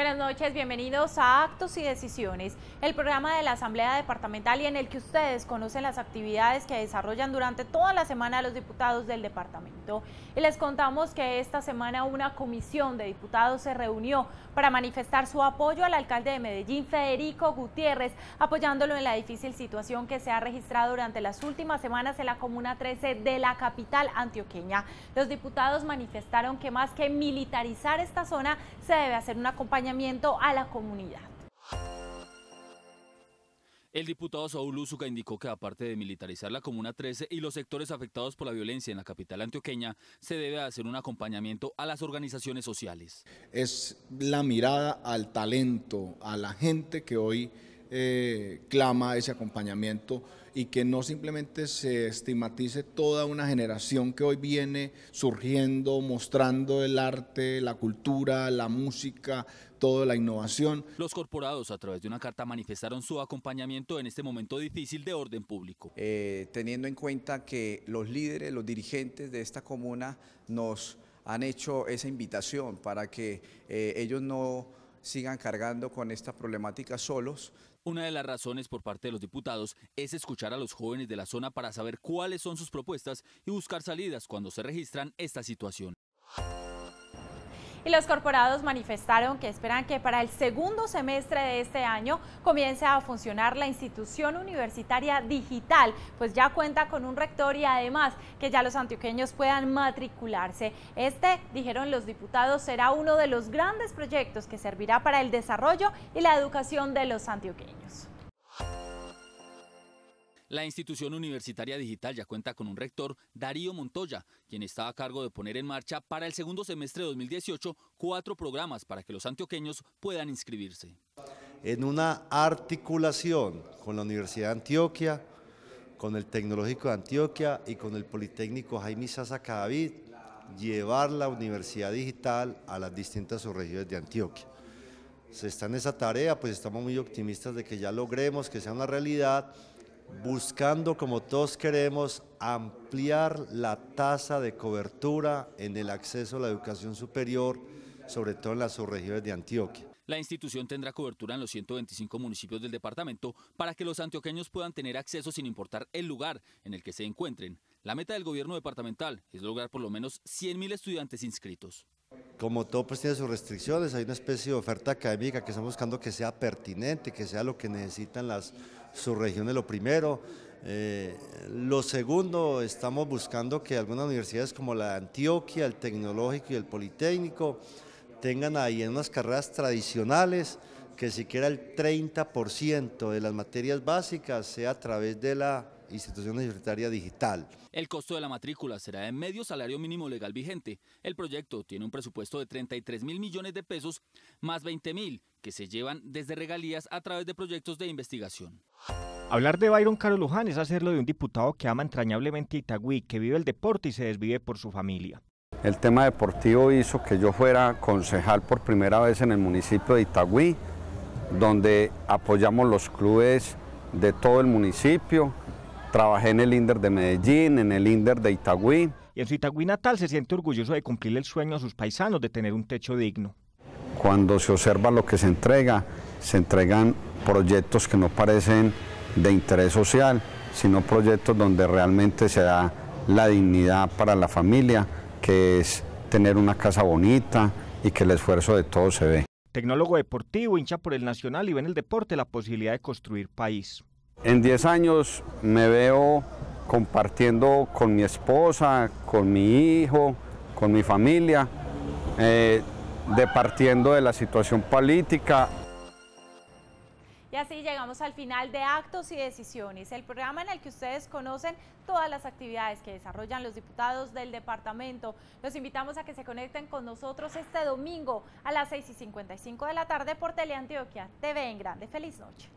Buenas noches, bienvenidos a Actos y Decisiones, el programa de la Asamblea Departamental y en el que ustedes conocen las actividades que desarrollan durante toda la semana los diputados del departamento. Y les contamos que esta semana una comisión de diputados se reunió para manifestar su apoyo al alcalde de Medellín, Federico Gutiérrez, apoyándolo en la difícil situación que se ha registrado durante las últimas semanas en la Comuna 13 de la capital antioqueña. Los diputados manifestaron que más que militarizar esta zona, se debe hacer una compañía a la comunidad. El diputado Saúl Uzuka indicó que aparte de militarizar la Comuna 13 y los sectores afectados por la violencia en la capital antioqueña, se debe hacer un acompañamiento a las organizaciones sociales. Es la mirada al talento, a la gente que hoy eh, clama ese acompañamiento y que no simplemente se estigmatice toda una generación que hoy viene surgiendo, mostrando el arte, la cultura, la música, toda la innovación. Los corporados a través de una carta manifestaron su acompañamiento en este momento difícil de orden público. Eh, teniendo en cuenta que los líderes, los dirigentes de esta comuna nos han hecho esa invitación para que eh, ellos no sigan cargando con esta problemática solos. Una de las razones por parte de los diputados es escuchar a los jóvenes de la zona para saber cuáles son sus propuestas y buscar salidas cuando se registran esta situación y los corporados manifestaron que esperan que para el segundo semestre de este año comience a funcionar la institución universitaria digital, pues ya cuenta con un rector y además que ya los antioqueños puedan matricularse. Este, dijeron los diputados, será uno de los grandes proyectos que servirá para el desarrollo y la educación de los antioqueños. La institución universitaria digital ya cuenta con un rector, Darío Montoya, quien está a cargo de poner en marcha para el segundo semestre de 2018 cuatro programas para que los antioqueños puedan inscribirse. En una articulación con la Universidad de Antioquia, con el Tecnológico de Antioquia y con el Politécnico Jaime Sasa Cadavid, llevar la universidad digital a las distintas subregiones de Antioquia. Se está en esa tarea, pues estamos muy optimistas de que ya logremos que sea una realidad buscando, como todos queremos, ampliar la tasa de cobertura en el acceso a la educación superior, sobre todo en las subregiones de Antioquia. La institución tendrá cobertura en los 125 municipios del departamento para que los antioqueños puedan tener acceso sin importar el lugar en el que se encuentren. La meta del gobierno departamental es lograr por lo menos 100.000 estudiantes inscritos. Como todo, pues tiene sus restricciones. Hay una especie de oferta académica que estamos buscando que sea pertinente, que sea lo que necesitan las subregiones, lo primero. Eh, lo segundo, estamos buscando que algunas universidades como la de Antioquia, el Tecnológico y el Politécnico tengan ahí en unas carreras tradicionales que siquiera el 30% de las materias básicas sea a través de la institución universitaria digital. El costo de la matrícula será de medio salario mínimo legal vigente. El proyecto tiene un presupuesto de 33 mil millones de pesos, más 20 mil que se llevan desde regalías a través de proyectos de investigación. Hablar de Byron Caro Luján es hacerlo de un diputado que ama entrañablemente Itagüí, que vive el deporte y se desvive por su familia. El tema deportivo hizo que yo fuera concejal por primera vez en el municipio de Itagüí, donde apoyamos los clubes de todo el municipio, Trabajé en el INDER de Medellín, en el INDER de Itagüí. Y en su Itagüí natal se siente orgulloso de cumplir el sueño a sus paisanos de tener un techo digno. Cuando se observa lo que se entrega, se entregan proyectos que no parecen de interés social, sino proyectos donde realmente se da la dignidad para la familia, que es tener una casa bonita y que el esfuerzo de todos se ve. Tecnólogo deportivo, hincha por el Nacional y ve en el deporte la posibilidad de construir país. En 10 años me veo compartiendo con mi esposa, con mi hijo, con mi familia, eh, departiendo de la situación política y así llegamos al final de Actos y Decisiones, el programa en el que ustedes conocen todas las actividades que desarrollan los diputados del departamento. Los invitamos a que se conecten con nosotros este domingo a las 6 y 55 de la tarde por Teleantioquia TV en Grande. Feliz noche.